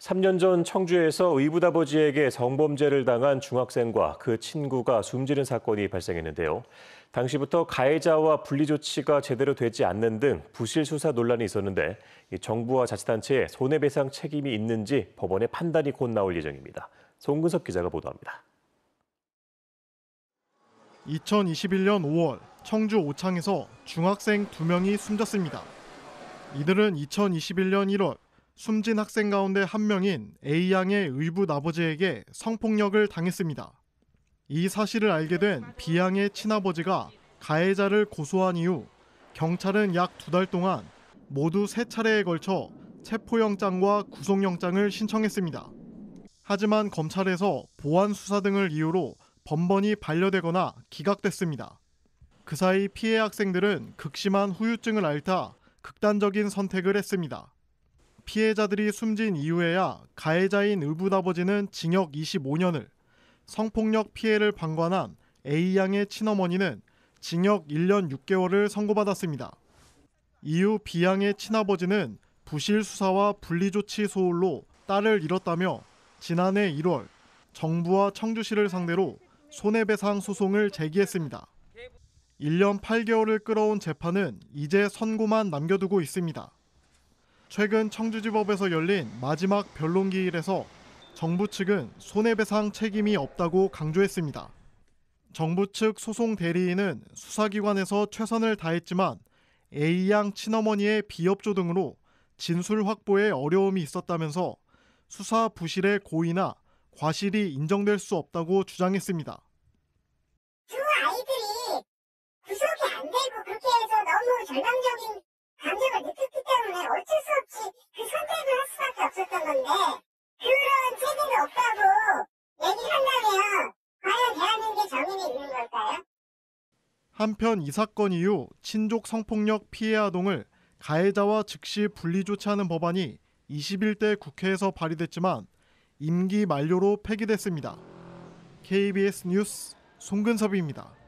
3년 전 청주에서 의붓아버지에게 성범죄를 당한 중학생과 그 친구가 숨지는 사건이 발생했는데요. 당시부터 가해자와 분리 조치가 제대로 되지 않는 등 부실 수사 논란이 있었는데 정부와 자치단체에 손해배상 책임이 있는지 법원의 판단이 곧 나올 예정입니다. 송근석 기자가 보도합니다. 2021년 5월 청주 오창에서 중학생 2명이 숨졌습니다. 이들은 2021년 1월 숨진 학생 가운데 한 명인 A 양의 의붓 아버지에게 성폭력을 당했습니다. 이 사실을 알게 된 B 양의 친아버지가 가해자를 고소한 이후 경찰은 약 두 달 동안 모두 세 차례에 걸쳐 체포영장과 구속영장을 신청했습니다. 하지만 검찰에서 보안 수사 등을 이유로 번번이 반려되거나 기각됐습니다. 그 사이 피해 학생들은 극심한 후유증을 앓다 극단적인 선택을 했습니다. 피해자들이 숨진 이후에야 가해자인 의붓아버지는 징역 25년을, 성폭력 피해를 방관한 A 양의 친어머니는 징역 1년 6개월을 선고받았습니다. 이후 B 양의 친아버지는 부실 수사와 분리조치 소홀로 딸을 잃었다며 지난해 1월 정부와 청주시를 상대로 손해배상 소송을 제기했습니다. 1년 8개월을 끌어온 재판은 이제 선고만 남겨두고 있습니다. 최근 청주지법에서 열린 마지막 변론기일에서 정부 측은 손해배상 책임이 없다고 강조했습니다. 정부 측 소송 대리인은 수사기관에서 최선을 다했지만 A양 친어머니의 비협조 등으로 진술 확보에 어려움이 있었다면서 수사 부실의 고의나 과실이 인정될 수 없다고 주장했습니다. 그 아이들이 구속이 안 되고 그렇게 해서 너무 절망적인 건데 그런 책임이 없다고 얘기한다면 과연 대한민국에 정의는 있는 걸까요? 한편 이 사건 이후 친족 성폭력 피해 아동을 가해자와 즉시 분리조치 하는 법안이 21대 국회에서 발의됐지만 임기 만료로 폐기됐습니다. KBS 뉴스 송근섭입니다.